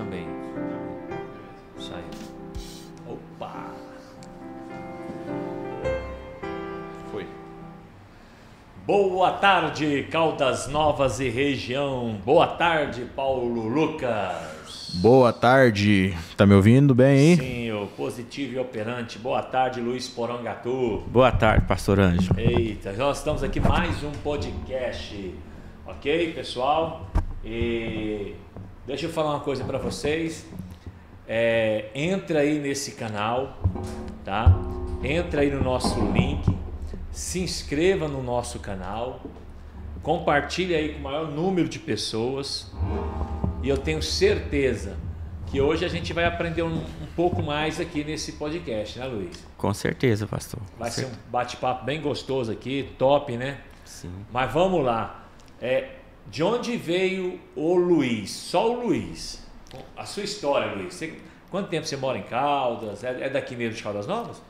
também. Isso aí. Opa! Foi. Boa tarde, Caldas Novas e região. Boa tarde, Paulo Lucas. Boa tarde. Tá me ouvindo bem, hein? Sim, o positivo e operante. Boa tarde, Luiz Porangatu. Boa tarde, Pastor Anjo. Eita, nós estamos aqui mais um podcast. OK, pessoal? E Deixa eu falar uma coisa para vocês. É, entra aí nesse canal, tá? Entra aí no nosso link, se inscreva no nosso canal, compartilhe aí com o maior número de pessoas. E eu tenho certeza que hoje a gente vai aprender um, um pouco mais aqui nesse podcast, né, Luiz? Com certeza, pastor. Com vai certeza. ser um bate-papo bem gostoso aqui, top, né? Sim. Mas vamos lá. É, de onde veio o Luiz? Só o Luiz. A sua história, Luiz. Você, quanto tempo você mora em Caldas? É, é daqui mesmo de Caldas Novas?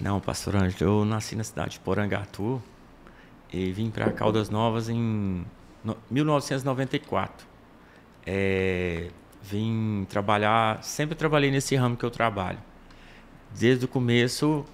Não, pastor Ângelo. Eu nasci na cidade de Porangatu e vim para Caldas Novas em 1994. É, vim trabalhar, sempre trabalhei nesse ramo que eu trabalho. Desde o começo,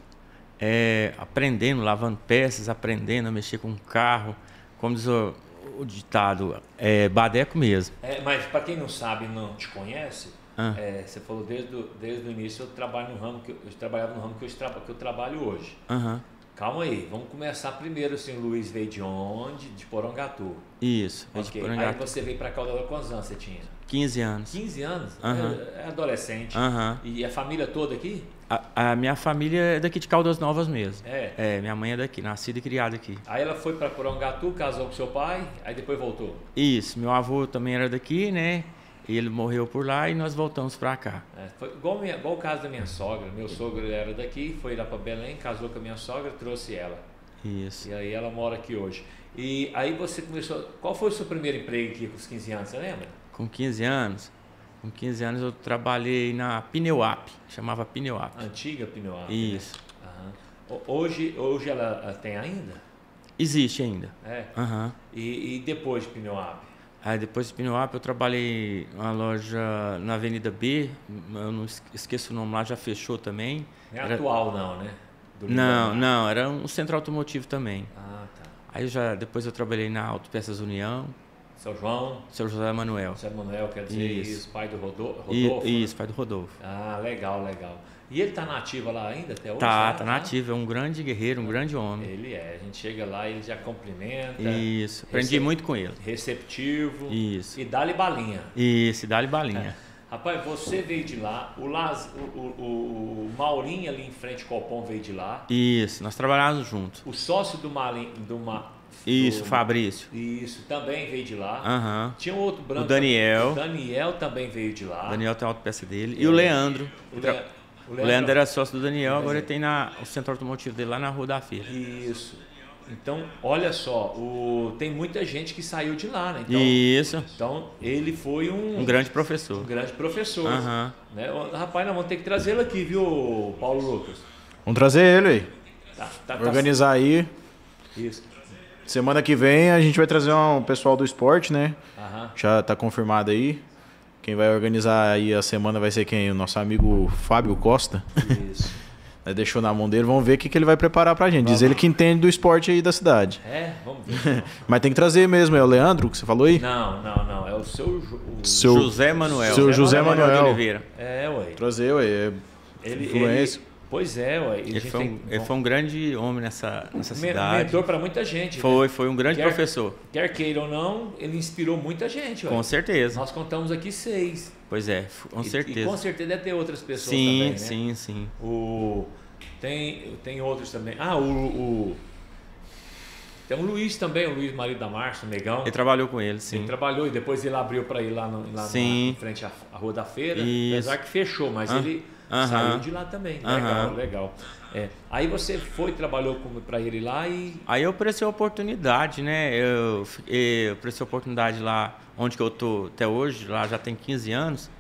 é, aprendendo, lavando peças, aprendendo a mexer com carro. Como diz o o ditado é Badeco mesmo. É, mas para quem não sabe, não te conhece, ah. é, você falou desde, o, desde o início eu trabalho no ramo que eu, eu trabalhava no ramo que eu, que eu trabalho hoje. Uhum. Calma aí, vamos começar primeiro assim, Luiz veio de onde? De Porangatu. Isso, okay. Aí você veio para Caldeirão com anos você tinha? 15 anos. 15 anos? Uhum. É, é adolescente. Uhum. E a família toda aqui? A, a, minha família é daqui de Caldas Novas mesmo. É. é. minha mãe é daqui, nascida e criada aqui. Aí ela foi para Porangatu, casou com seu pai, aí depois voltou. Isso, meu avô também era daqui, né? Ele morreu por lá e nós voltamos para cá. É, foi igual, minha, igual o caso da minha sogra. Meu sogro era daqui, foi lá para Belém, casou com a minha sogra, trouxe ela. Isso. E aí ela mora aqui hoje. E aí você começou. Qual foi o seu primeiro emprego aqui com os 15 anos, você lembra? Com 15 anos? Com 15 anos eu trabalhei na Pneuap, chamava Pneuap. Antiga Pneuap. Né? Isso. Né? Uhum. Hoje, hoje ela tem ainda? Existe ainda. É. Uhum. E, e depois de Pneuap? Aí depois de Pneuap eu trabalhei uma loja na Avenida B, eu não esqueço o nome lá, já fechou também. é era... atual não, né? não, não, era um centro automotivo também. Ah, tá. Aí já depois eu trabalhei na Autopeças União. Seu João. Seu José Manuel. José Manuel quer dizer isso, isso pai do Rodolfo? Rodolfo né? isso, pai do Rodolfo. Ah, legal, legal. E ele está nativo lá ainda até hoje? Tá, está né? é um grande guerreiro, um é. grande homem. Ele é, a gente chega lá e ele já cumprimenta. Isso, aprendi muito com ele. Receptivo. Isso. E dá-lhe balinha. Isso, dá-lhe balinha. É. Rapaz, você veio de lá, o, Laz, o, o, o Maurinho ali em frente ao Copom veio de lá. Isso, nós trabalhávamos juntos. O sócio do, Malim, do Ma, isso, do... Fabrício. Isso, também veio de lá. Uhum. Tinha um outro branco. O Daniel. Também. O Daniel também veio de lá. O Daniel tem outra peça dele. E, e é, o Leandro. O, Le... o, Leandro. Leandro era é sócio do Daniel, agora ele tem na, o centro automotivo dele lá na Rua da Feira. Isso. Então, olha só, o, tem muita gente que saiu de lá, né? Então, Isso. Então, ele foi um... Um grande professor. Um grande professor. Uhum. Né? Rapaz, nós vamos ter que trazer ele aqui, viu, Paulo Lucas? Vamos trazer ele aí. Tá, tá, tá Organizar tá... aí. Isso. Semana que vem a gente vai trazer um pessoal do esporte, né? Já tá confirmado aí. Quem vai organizar aí a semana vai ser quem? O nosso amigo Fábio Costa. Isso. Né, deixou na mão dele, vamos ver o que, que ele vai preparar pra gente. Vamos. Diz ele que entende do esporte aí da cidade. É, vamos ver. Mas tem que trazer mesmo, é o Leandro que você falou aí? Não, não, não. É o seu, o seu José Manuel. Seu José, José Manuel. Manuel. Oliveira. É, ué. Trazer, ué. É ele, ele, Pois é, ué, ele, foi um, tem, ele foi um grande homem nessa, nessa me, cidade. Mentor para muita gente. Né? Foi, né? foi um grande quer, professor. Quer queira ou não, ele inspirou muita gente. Ué. Com certeza. Nós contamos aqui seis. Pois é, com certeza. E, com certeza deve ter outras pessoas sim, também, né? Sim, sim, o Tem, tem outros também. Ah, o, o tem o Luiz também, o Luiz marido da Márcia, o Negão. Ele trabalhou com ele, sim. Ele trabalhou e depois ele abriu para ir lá, no, lá na frente à, à Rua da Feira. Isso. Apesar que fechou, mas ah. ele Uhum. Saiu de lá também. Uhum. Legal, legal. É. Aí você foi, trabalhou para ele lá e. Aí eu a oportunidade, né? Eu, eu a oportunidade lá onde que eu tô até hoje, lá já tem 15 anos.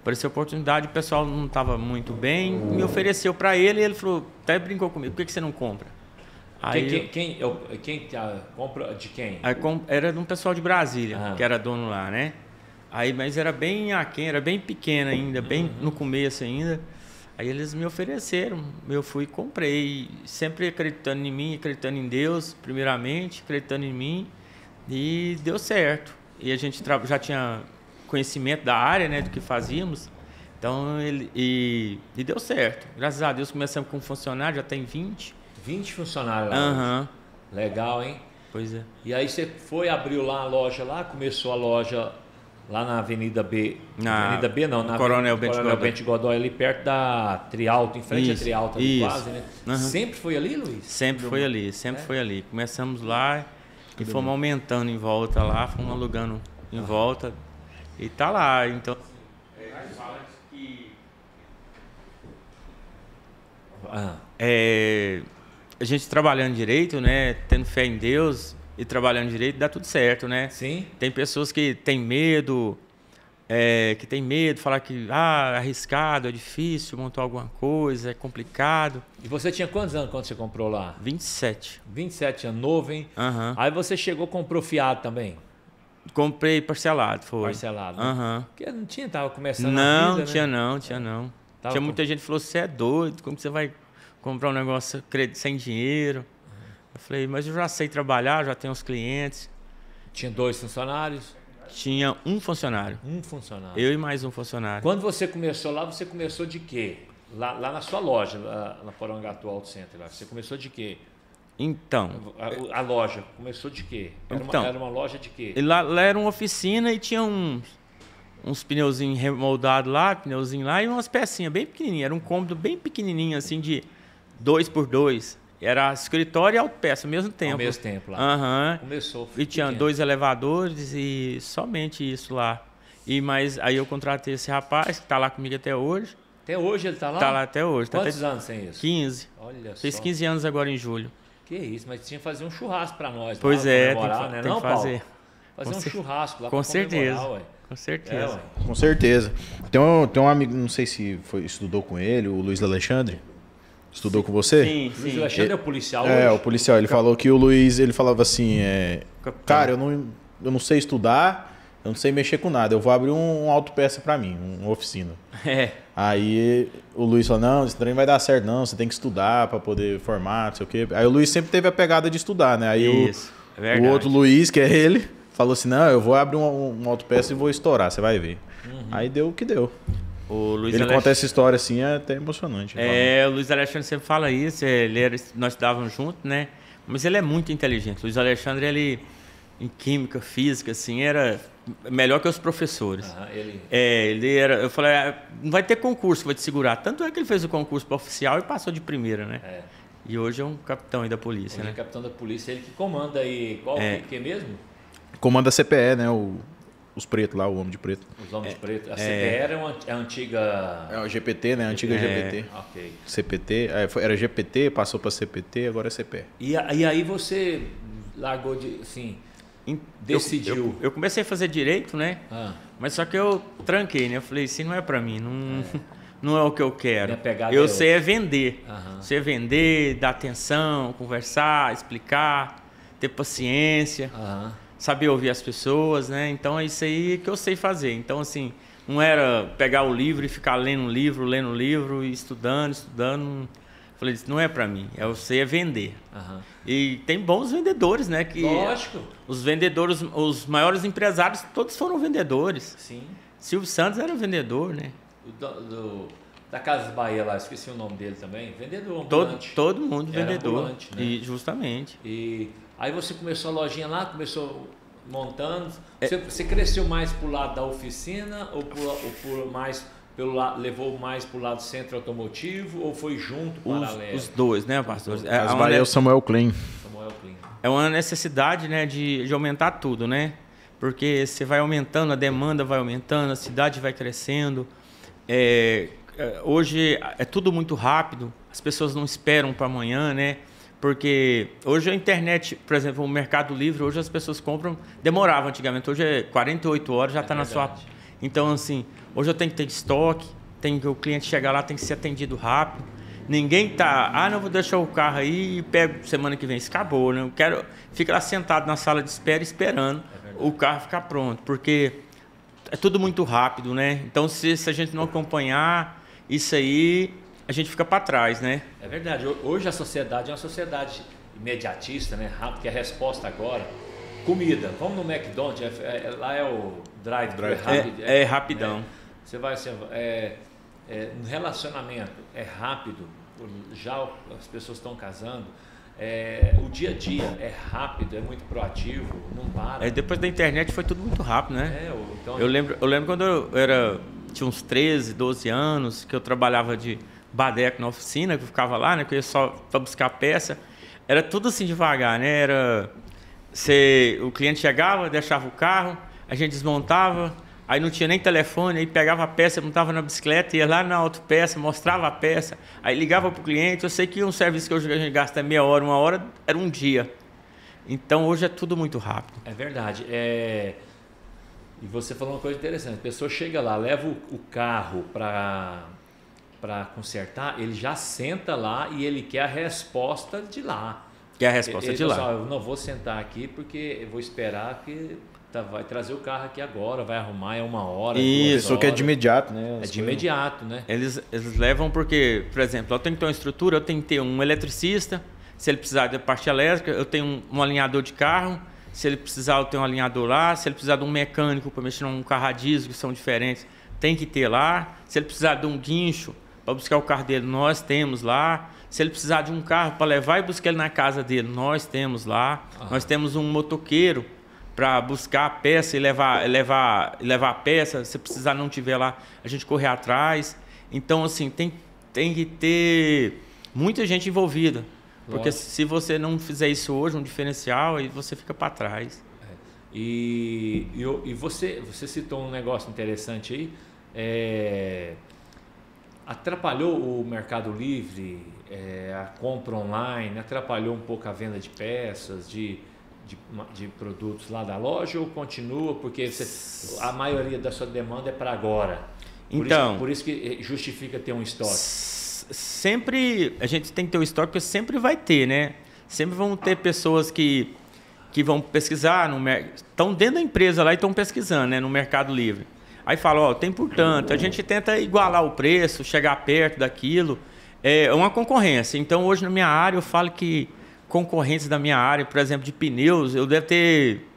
Apareceu oportunidade, o pessoal não estava muito bem, me ofereceu para ele e ele falou, até brincou comigo, por que, que você não compra? Aí, quem, quem, quem, eu, quem a, é tá, compra de quem? Aí, é era de um pessoal de Brasília, ah. que era dono lá, né? Aí, mas era bem aquém, era bem pequena ainda, bem uhum. no começo ainda. Aí eles me ofereceram, eu fui e comprei, sempre acreditando em mim, acreditando em Deus, primeiramente, acreditando em mim, e deu certo. E a gente já tinha conhecimento da área, né, do que fazíamos, então ele e, e deu certo. Graças a Deus começamos com um funcionário, já tem 20. 20 funcionários lá. Uhum. Legal, hein? Pois é. E aí você foi, abriu lá a loja lá, começou a loja lá na Avenida B. Na Avenida B não, na Coronel Bente Coronel Godoy. Bente Godoy, ali perto da Trialto, em frente isso, à Trialto, ali isso. quase, né? Uhum. Sempre foi ali, Luiz? Sempre foi ali, sempre é? foi ali. Começamos lá e fomos aumentando em volta lá, fomos alugando em ah. volta e tá lá, então... Ah. É, a gente trabalhando direito, né? Tendo fé em Deus, e trabalhando direito, dá tudo certo, né? Sim. Tem pessoas que têm medo, é, que tem medo, falar que ah, é arriscado, é difícil montar alguma coisa, é complicado. E você tinha quantos anos quando você comprou lá? 27. 27 anos, novo, hein? Uhum. Aí você chegou, comprou fiado também? Comprei parcelado, foi. Parcelado. Né? Uhum. Porque não tinha, tava começando não, a vida, tinha, né? Não, tinha não, tinha é. não. tinha muita gente que falou, você é doido, como você vai comprar um negócio sem dinheiro? Eu falei, mas eu já sei trabalhar, já tenho os clientes. Tinha dois funcionários? Tinha um funcionário. Um funcionário. Eu e mais um funcionário. Quando você começou lá, você começou de quê? Lá, lá na sua loja, lá, na Porangatu Auto Center, lá. você começou de quê? Então. A, a, loja começou de quê? Era, então, uma, era uma loja de quê? Lá, lá, era uma oficina e tinha uns, uns pneuzinhos remoldados lá, pneuzinho lá e umas pecinhas bem pequenininhas. Era um cômodo bem pequenininho, assim, de dois por dois. Era escritório e autopeça ao mesmo tempo. Ao mesmo tempo lá. Uhum. Começou. E tinha pequeno. dois elevadores e somente isso lá. E mas aí eu contratei esse rapaz que está lá comigo até hoje. Até hoje ele está lá? Está lá até hoje. Tá Quantos tá até... anos tem isso? 15. Olha Fez só. 15 anos agora em julho. Que isso, mas tinha que fazer um churrasco para nós. Pois é, tem que, né? tem Não, fazer. Fazer com um cer... churrasco lá com certeza. Ué. Com certeza. É, com certeza. Tem um, tem um amigo, não sei se foi, estudou com ele, o Luiz Alexandre estudou sim, com você? Sim, sim. Alexandre é, é o policial. É, hoje. o policial. Ele falou que o Luiz, ele falava assim, é, cara, eu não, eu não sei estudar, eu não sei mexer com nada, eu vou abrir um, um autopeça para mim, uma oficina. É. Aí o Luiz falou, não, esse trem vai dar certo não, você tem que estudar para poder formar, não sei o quê. Aí o Luiz sempre teve a pegada de estudar, né? Aí Isso, o, é o outro Luiz, que é ele, falou assim, não, eu vou abrir um, um autopeça e vou estourar, você vai ver. Uhum. Aí deu o que deu. O Luiz ele conta essa história assim, é até emocionante. É, o Luiz Alexandre sempre fala isso, ele era, nós estudávamos junto, né? Mas ele é muito inteligente. O Luiz Alexandre, ele em química, física, assim, era melhor que os professores. Ah, ele... É, ele era. Eu falei, ah, não vai ter concurso, vai te segurar. Tanto é que ele fez o concurso para oficial e passou de primeira, né? É. E hoje é um capitão aí da polícia, Ele é né? É capitão da polícia, ele que comanda aí. Qual é. que é mesmo? Comanda a CPE, né? O os pretos lá, o homem de preto. Os homens é, pretos. A CPR é, é a antiga. É o GPT, né? A antiga é, GPT. Ok. CPT. É, era GPT, passou para CPT, agora é CPR. E, e aí você largou de. Assim, decidiu. Eu, eu, eu, comecei a fazer direito, né? Ah. Mas só que eu tranquei, né? Eu falei, isso não é para mim, não é. não é o que eu quero. Eu é sei é vender. Uhum. Sei é vender, dar atenção, conversar, explicar, ter paciência. Aham saber ouvir as pessoas, né? Então é isso aí que eu sei fazer. Então, assim, não era pegar o livro e ficar lendo um livro, lendo um livro, e estudando, estudando. Falei, isso não é para mim, é, eu sei é vender. Uhum. E tem bons vendedores, né? Que Lógico. Os vendedores, os maiores empresários, todos foram vendedores. Sim. Silvio Santos era um vendedor, né? Do, do, da Casa Bahia lá, esqueci o nome dele também. Vendedor ambulante. Todo, todo mundo era vendedor. Ambulante, né? E, justamente. E Aí você começou a lojinha lá, começou montando. É. Você, é. você cresceu mais pro lado da oficina ou, pro, pro mais pelo lado, levou mais para o lado centro automotivo ou foi junto paralelo? Os, os dois, né, pastor? É, As Bahia é o Samuel Klein. Samuel Klein. É uma necessidade, né, de, de aumentar tudo, né? Porque você vai aumentando, a demanda vai aumentando, a cidade vai crescendo. É, é hoje é tudo muito rápido, as pessoas não esperam para amanhã, né? Porque hoje a internet, por exemplo, o Mercado Livre, hoje as pessoas compram, demorava antigamente, hoje é 48 horas, já está é tá na sua. Então, assim, hoje eu tenho que ter estoque, tem que o cliente chegar lá, tem que ser atendido rápido. Ninguém tá, ah, não vou deixar o carro aí e pego semana que vem. Isso acabou, né? Eu quero ficar lá sentado na sala de espera esperando é o carro ficar pronto, porque é tudo muito rápido, né? Então, se, se a gente não acompanhar isso aí, a gente fica para trás, né? É verdade. Hoje a sociedade é uma sociedade imediatista, né? Rápido, que é a resposta agora. Comida, vamos no McDonald's, é, é, lá é o drive, drive é, é, rápido, é, rapidão. Né? Você vai assim, é, é relacionamento é rápido, já as pessoas estão casando. É, o dia a dia é rápido, é muito proativo, não para. depois da internet foi tudo muito rápido, né? Eu, então... eu, lembro, eu lembro quando eu era, tinha uns 13, 12 anos, que eu trabalhava de Badeco na oficina, que eu ficava lá, né? Que eu ia só para buscar peça. Era tudo assim devagar, né? Era. Cê, o cliente chegava, deixava o carro, a gente desmontava, aí não tinha nem telefone, aí pegava a peça, montava na bicicleta, ia lá na autopeça, mostrava a peça, aí ligava para o cliente. Eu sei que um serviço que hoje a gente gasta meia hora, uma hora, era um dia. Então hoje é tudo muito rápido. É verdade. É... E você falou uma coisa interessante: a pessoa chega lá, leva o carro para para consertar, ele já senta lá e ele quer a resposta de lá. Quer a resposta ele, de lá. Assim, eu não vou sentar aqui porque eu vou esperar que tá, vai trazer o carro aqui agora, vai arrumar, é uma hora. Isso, que é de imediato, né? É As é de imediato, né? Eles, eles levam porque, por exemplo, eu tenho que ter uma estrutura, eu tenho que ter um eletricista, se ele precisar da parte elétrica, eu tenho um, um alinhador de carro, se ele precisar, eu tenho um alinhador lá, se ele precisar de um mecânico para mexer num carro a diesel, que são diferentes, tem que ter lá, se ele precisar de um guincho, para buscar o carro dele, nós temos lá. Se ele precisar de um carro para levar e buscar ele na casa dele, nós temos lá. Nós temos um motoqueiro para buscar a peça e levar, levar, levar a peça. Se precisar não tiver lá, a gente correr atrás. Então, assim, tem, tem que ter muita gente envolvida. Porque Lógico. se você não fizer isso hoje, um diferencial, aí você fica para trás. É. E, e, e, você, você citou um negócio interessante aí. É, atrapalhou o Mercado Livre, é, a compra online, atrapalhou um pouco a venda de peças, de, de, de produtos lá da loja ou continua? Porque você, a maioria da sua demanda é para agora. Por então. Isso, por isso que eh, justifica ter um estoque. Sempre a gente tem que ter um estoque, porque sempre vai ter, né? Sempre vão ter pessoas que, que vão pesquisar, estão dentro da empresa lá e estão pesquisando né, no Mercado Livre. Aí fala, ó, tem por tanto. A gente tenta igualar o preço, chegar perto daquilo. É uma concorrência. Então, hoje na minha área, eu falo que concorrentes da minha área, por exemplo, de pneus, eu devo ter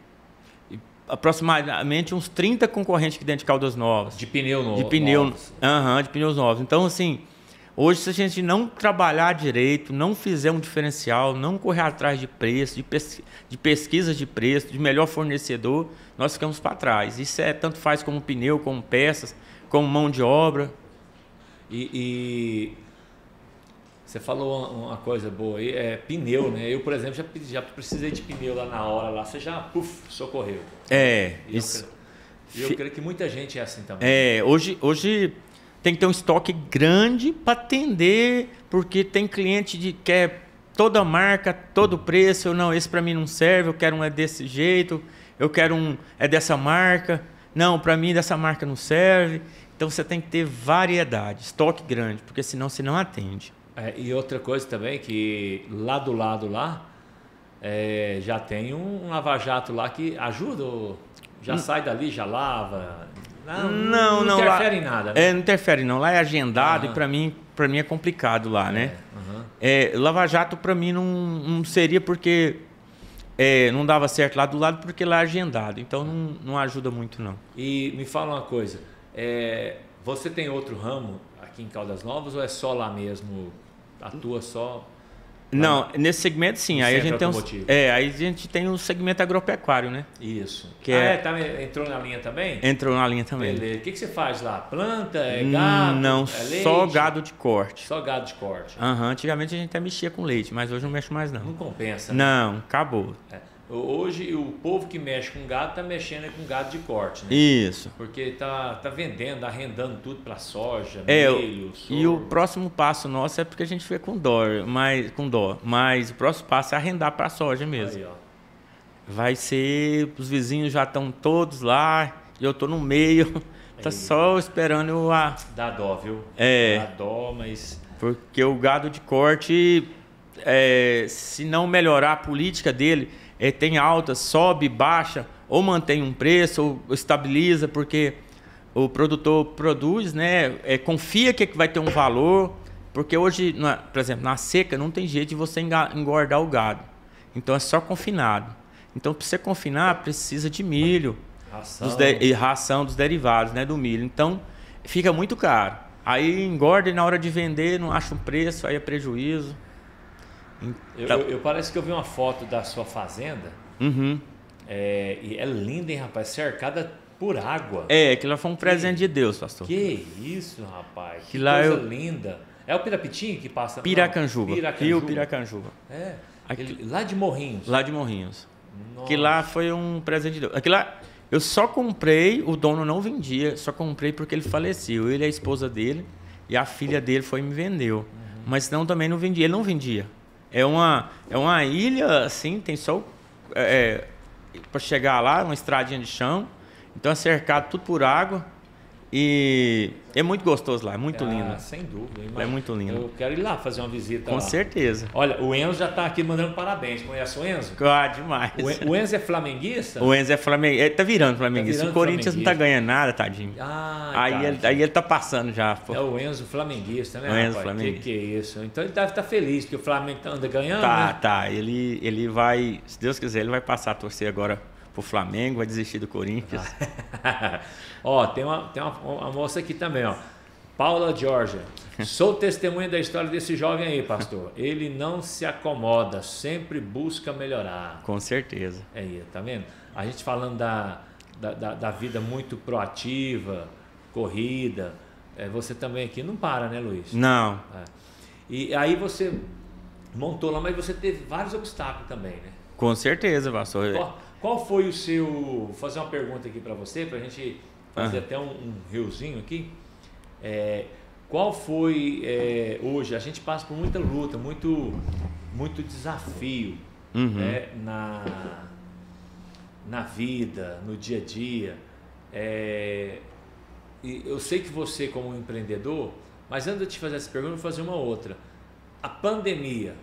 aproximadamente uns 30 concorrentes aqui dentro de Caldas Novas. De pneu novo. De pneu, novos. de pneus novos. Então, assim, Hoje, se a gente não trabalhar direito, não fizer um diferencial, não correr atrás de preço, de, pesqu de pesquisa de preço, de melhor fornecedor, nós ficamos para trás. Isso é tanto faz como pneu, como peças, como mão de obra. E, e você falou uma coisa boa aí, é pneu, né? Eu, por exemplo, já, já precisei de pneu lá na hora, lá você já puf, socorreu. É, e isso. Eu creio, eu creio que muita gente é assim também. É, hoje, hoje tem que ter um estoque grande para atender, porque tem cliente que quer toda marca, todo preço. Não, esse para mim não serve, eu quero um é desse jeito, eu quero um é dessa marca. Não, para mim dessa marca não serve. Então você tem que ter variedade, estoque grande, porque senão você não atende. É, e outra coisa também que lá do lado lá é, já tem um, lava-jato lá que ajuda, já hum. sai dali, já lava, não, não, não, interfere lá, em nada. Né? É, não interfere não. Lá é agendado uhum. e para mim, para mim é complicado lá, né? é, né? Uhum. É, Lava Jato para mim não, não seria porque é, não dava certo lá do lado porque lá é agendado. Então não, não ajuda muito não. E me fala uma coisa, é, você tem outro ramo aqui em Caldas Novas ou é só lá mesmo? Atua só não, nesse segmento sim. Aí a, gente tem um, é, aí a gente tem um segmento agropecuário, né? Isso. Que é- ah, é, é tá, entrou na linha também? Entrou na linha também. Beleza. O que, que você faz lá? Planta? É hum, gado? Não, é só gado de corte. Só gado de corte. Uhum. Antigamente a gente até mexia com leite, mas hoje não mexo mais não. Não compensa. Né? Não, acabou. É. Hoje o povo que mexe com gado está mexendo com gado de corte, né? Isso. Porque tá tá vendendo, tá arrendando tudo para soja, é, milho, E o próximo passo nosso é porque a gente fica com dó, mas com dó, mas o próximo passo é arrendar para soja mesmo. Aí, Vai ser, os vizinhos já estão todos lá, eu tô no meio, tá só esperando a dá dó, viu? É. Dá dó, mas porque o gado de corte é, se não melhorar a política dele, é, tem alta, sobe, baixa, ou mantém um preço, ou estabiliza, porque o produtor produz, né? É, confia que é vai ter um valor, porque hoje, na, por exemplo, na seca não tem jeito de você engordar o gado. Então é só confinado. Então, para você confinar, precisa de milho ração. Dos de, e ração dos derivados né, do milho. Então, fica muito caro. Aí engorda e na hora de vender não acha um preço, aí é prejuízo. Então... Eu, tá. eu, eu, parece que eu vi uma foto da sua fazenda. Uhum. É, e é linda, hein, rapaz? Cercada por água. É, aquilo lá foi um presente que... de Deus, pastor. Que isso, rapaz. Que, que coisa eu... linda. É o Pirapitinho que passa? Piracanjuba. Não, Piracanjuba. Rio Piracanjuba. É. Aqui... Lá de Morrinhos. Lá de Morrinhos. Nossa. Que lá foi um presente de Deus. Aquilo lá eu só comprei, o dono não vendia, só comprei porque ele faleceu. Ele, a esposa dele e a filha dele foi e me vendeu. Uhum. Mas senão também não vendia. Ele não vendia. É uma, é uma ilha, assim, tem só. É, é para chegar lá, uma estradinha de chão. Então é cercado tudo por água. E é muito gostoso lá, é muito ah, lindo. Sem dúvida. Imagina. É muito lindo. Eu quero ir lá fazer uma visita. Com lá. certeza. Olha, o Enzo já está aqui mandando parabéns. Conhece o Enzo? Ah, demais. O, Enzo é flamenguista? O Enzo é flamenguista. Ele tá virando flamenguista. Tá virando o Corinthians não tá ganhando nada, tadinho. Ah, tá, aí, tá, ele, aí ele tá passando já. Pô. É o Enzo flamenguista, né? O Enzo rapaz? flamenguista. Que, que é isso? Então ele deve estar tá feliz, porque o Flamengo anda ganhando. Tá, né? tá. Ele, ele vai, se Deus quiser, ele vai passar a torcer agora pro Flamengo, vai desistir do Corinthians. ó, tem uma, tem uma, uma moça aqui também, ó. Paula Georgia. Sou testemunha da história desse jovem aí, pastor. Ele não se acomoda, sempre busca melhorar. Com certeza. É aí, tá vendo? A gente falando da, da, da, da vida muito proativa, corrida. É, você também aqui não para, né, Luiz? Não. É. E aí você montou lá, mas você teve vários obstáculos também, né? Com certeza, pastor. Corta, qual foi o seu. Vou fazer uma pergunta aqui para você, para a gente fazer ah. até um, um riozinho aqui. É, qual foi é, hoje? A gente passa por muita luta, muito, muito desafio uhum. né, na, na vida, no dia a dia. É, e eu sei que você, como empreendedor, mas antes de te fazer essa pergunta, eu vou fazer uma outra. A pandemia.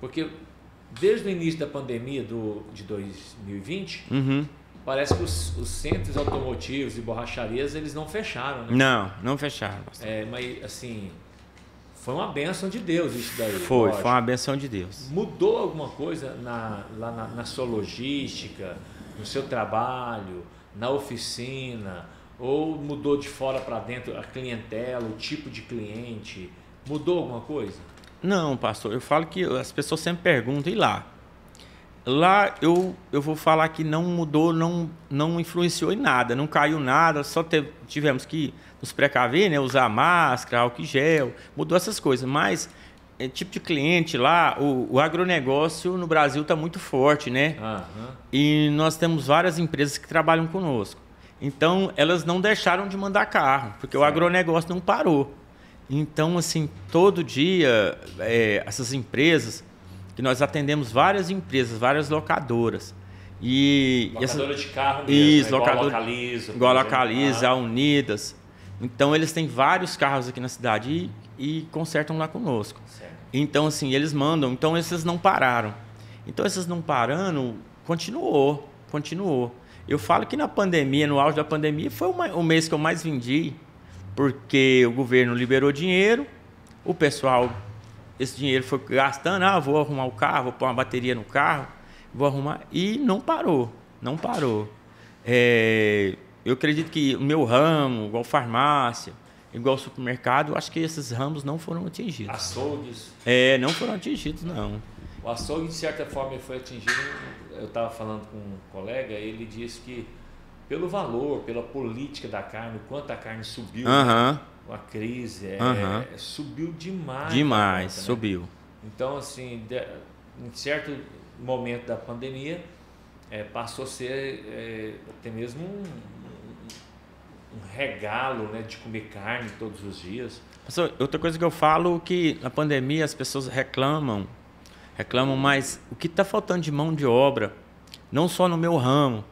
Porque desde o início da pandemia do, de 2020, uhum. parece que os, os, centros automotivos e borracharias eles não fecharam, né? Não, não fecharam. É, mas assim, foi uma benção de Deus isso daí. Foi, lógico. foi uma benção de Deus. Mudou alguma coisa na, lá na, na sua logística, no seu trabalho, na oficina? Ou mudou de fora para dentro a clientela, o tipo de cliente? Mudou alguma coisa? Não, pastor, eu falo que as pessoas sempre perguntam, e lá? Lá eu, eu vou falar que não mudou, não, não influenciou em nada, não caiu nada, só tivemos que nos precaver, né? usar máscara, álcool gel, mudou essas coisas. Mas, é, tipo de cliente lá, o, o agronegócio no Brasil está muito forte, né? Uhum. E nós temos várias empresas que trabalham conosco. Então, elas não deixaram de mandar carro, porque certo. o agronegócio não parou. Então, assim, todo dia, é, essas empresas, que nós atendemos várias empresas, várias locadoras. E, locadora e essa, de carro mesmo, isso, né? locadora, igual localiza. Igual localiza, a ah. Unidas. Então, eles têm vários carros aqui na cidade e, e consertam lá conosco. Certo. Então, assim, eles mandam. Então, esses não pararam. Então, esses não parando, continuou, continuou. Eu falo que na pandemia, no auge da pandemia, foi o mês que eu mais vendi porque o governo liberou dinheiro, o pessoal, esse dinheiro foi gastando, ah, vou arrumar o carro, vou pôr uma bateria no carro, vou arrumar, e não parou, não parou. É, eu acredito que o meu ramo, igual farmácia, igual supermercado, acho que esses ramos não foram atingidos. Açougues? É, não foram atingidos, não. O açougue, de certa forma, foi atingido. Eu estava falando com um colega, ele disse que pelo valor, pela política da carne, o quanto a carne subiu. Uhum. A crise é, uhum. subiu demais. Demais, conta, né? subiu. Então, assim, de, em certo momento da pandemia, é, passou a ser é, até mesmo um, um, um, regalo né, de comer carne todos os dias. Pastor, outra coisa que eu falo é que na pandemia as pessoas reclamam, reclamam, mas o que está faltando de mão de obra, não só no meu ramo,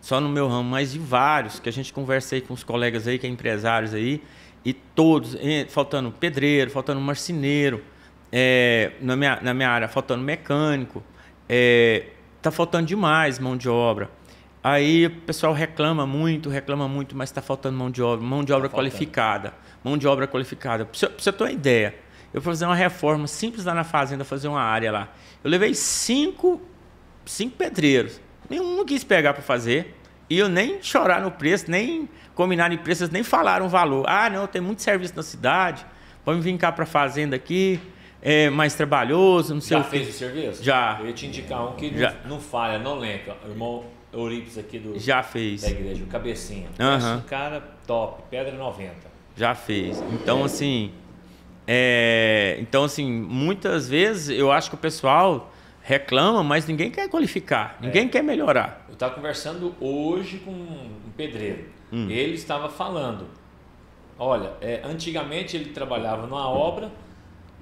só no meu ramo, mas de vários que a gente conversei com os colegas aí, que é empresários aí, e todos, faltando pedreiro, faltando marceneiro, é, na, minha, na minha área, faltando mecânico, é, tá faltando demais mão de obra. Aí o pessoal reclama muito, reclama muito, mas está faltando mão de obra, mão de tá obra tá qualificada, mão de obra qualificada. Para você, ter uma ideia, eu fui fazer uma reforma simples lá na fazenda, fazer uma área lá. Eu levei cinco, cinco pedreiros. Nenhum quis pegar para fazer. E eu nem chorar no preço, nem combinar em preços, nem falaram o valor. Ah, não, tem muito serviço na cidade, vamos vir cá para a fazenda aqui, é mais trabalhoso, não sei Já o fez o serviço? Já. Eu ia te indicar um que Já. não falha, não lembra. O irmão Euripides aqui do, Já fez. da igreja, o Cabecinha. Uhum. -huh. cara top, pedra 90. Já fez. Então, é. assim, é, então, assim, muitas vezes eu acho que o pessoal reclama, mas ninguém quer qualificar, ninguém é. quer melhorar. Eu estava conversando hoje com um pedreiro. Hum. Ele estava falando: olha, é, antigamente ele trabalhava numa obra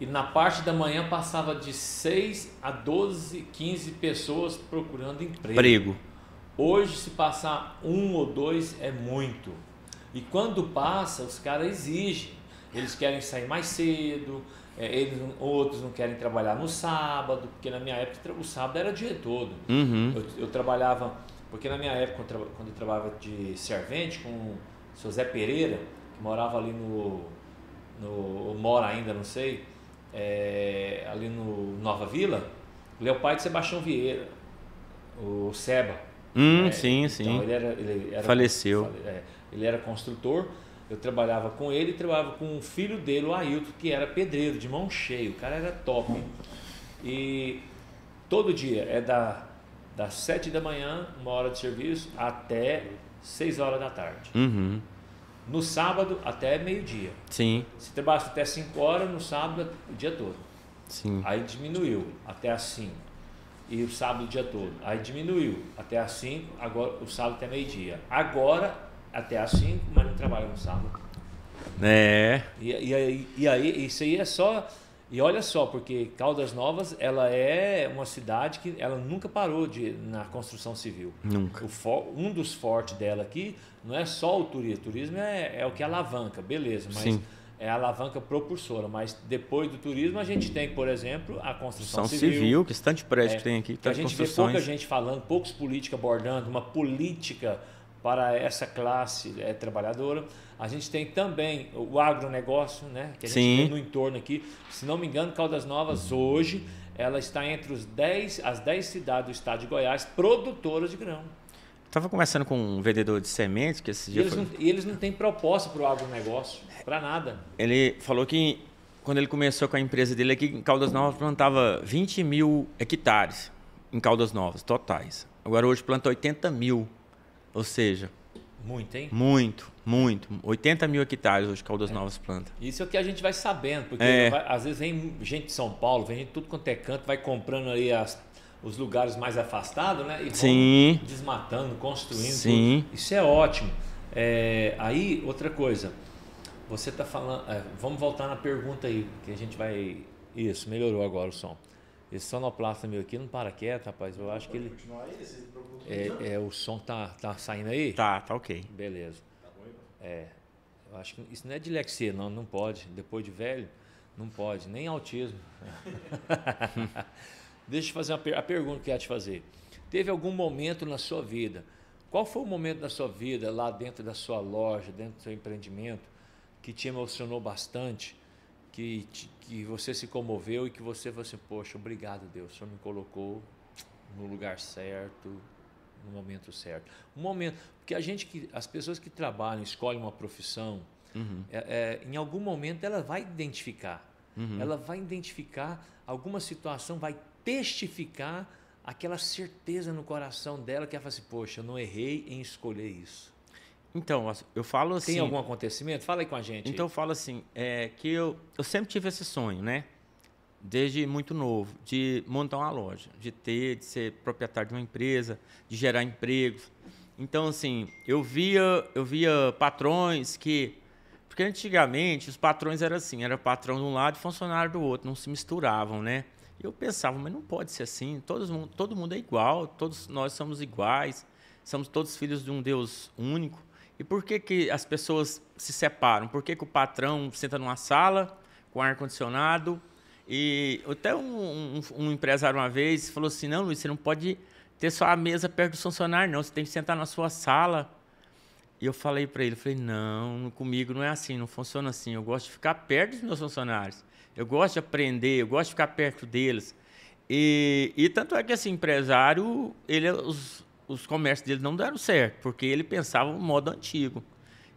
e na parte da manhã passava de 6 a 12, 15 pessoas procurando emprego. Prego. Hoje, se passar um ou dois, é muito. E quando passa, os caras exigem. Eles querem sair mais cedo, é, eles outros não querem trabalhar no sábado, porque na minha época o sábado era o dia todo. Uhum. Eu, eu, trabalhava, porque na minha época, quando eu trabalhava de servente com o seu Zé Pereira, que morava ali no. no ou mora ainda, não sei, é, ali no Nova Vila, ele é o pai de Sebastião Vieira, o Seba. Hum, é, sim, então sim. Ele era, ele era, faleceu. É, ele era construtor eu trabalhava com ele e trabalhava com o filho dele, o Ailton, que era pedreiro, de mão cheia. O cara era top. E todo dia é da, das 7 da manhã, uma hora de serviço, até 6 horas da tarde. Uhum. No sábado, até meio-dia. Sim. Se trabalha até 5 horas, no sábado, o dia todo. Sim. Aí diminuiu até as 5. E o sábado o dia todo. Aí diminuiu até as 5, agora o sábado até meio-dia. Agora até às 5, mas não trabalha no sábado. É. E, e, aí, e aí, isso aí é só. E olha só, porque Caldas Novas ela é uma cidade que ela nunca parou de na construção civil. Nunca. um dos fortes dela aqui não é só o turismo. O turismo é, é o que alavanca, beleza, mas Sim. é a alavanca propulsora. Mas depois do turismo a gente tem, por exemplo, a construção civil. civil, que estante prédio é, que tem aqui. Que tá a gente vê pouca gente falando, poucos políticos abordando uma política para essa classe é, trabalhadora. A gente tem também o agronegócio, né, que a gente Sim. tem no entorno aqui. Se não me engano, Caldas Novas hoje ela está entre os 10, as 10 cidades do estado de Goiás produtoras de grão. Estava conversando com um vendedor de sementes que esse e dia. Eles foi... não, e eles não têm proposta para o agronegócio, para nada. Ele falou que quando ele começou com a empresa dele aqui em Caldas Novas plantava 20 mil hectares em Caldas Novas, totais. Agora hoje planta 80 mil. Ou seja. Muito, hein? Muito, muito. 80 mil hectares hoje, Caldas é. Novas planta. Isso é o que a gente vai sabendo, porque é. vai, às vezes vem gente de São Paulo, vem gente de tudo quanto é canto, vai comprando aí as, os lugares mais afastados, né? E Sim. desmatando, construindo. Sim. Tudo. Isso é ótimo. É, aí, outra coisa. Você está falando. É, vamos voltar na pergunta aí, que a gente vai. Isso, melhorou agora o som. Esse sonoplasta meu aqui não para quieto, rapaz. Eu acho que ele. É, é, o som tá, tá saindo aí? Tá, tá ok. Beleza. Tá é. Eu acho que isso não é dilexia, não, não pode. Depois de velho, não pode. Nem autismo. Deixa eu fazer uma per a pergunta que eu ia te fazer. Teve algum momento na sua vida? Qual foi o momento da sua vida lá dentro da sua loja, dentro do seu empreendimento, que te emocionou bastante? que, que você se comoveu e que você falou assim, poxa, obrigado Deus, o Senhor me colocou no lugar certo, no momento certo. Um momento, porque a gente que, as pessoas que trabalham, escolhem uma profissão, uhum. é, é, em algum momento ela vai identificar, uhum. ela vai identificar alguma situação, vai testificar aquela certeza no coração dela que ela fala assim, poxa, eu não errei em escolher isso. Então, eu falo assim. Tem algum acontecimento? Fala aí com a gente. Então, eu falo assim: é, que eu, eu sempre tive esse sonho, né? Desde muito novo, de montar uma loja, de ter, de ser proprietário de uma empresa, de gerar empregos. Então, assim, eu via, eu via patrões que. Porque antigamente os patrões eram assim: era patrão de um lado e funcionário do outro, não se misturavam, né? E eu pensava, mas não pode ser assim, todo mundo, todo mundo é igual, todos nós somos iguais, somos todos filhos de um Deus único. E por que, que as pessoas se separam? Por que, que o patrão senta numa sala com ar-condicionado? E até um, um, um, empresário uma vez falou assim: não, Luiz, você não pode ter só a mesa perto do funcionário, não. Você tem que sentar na sua sala. E eu falei para ele, falei, não, comigo não é assim, não funciona assim. Eu gosto de ficar perto dos meus funcionários. Eu gosto de aprender, eu gosto de ficar perto deles. E, e tanto é que esse empresário, ele, é os, os comércios dele não deram certo, porque ele pensava no modo antigo.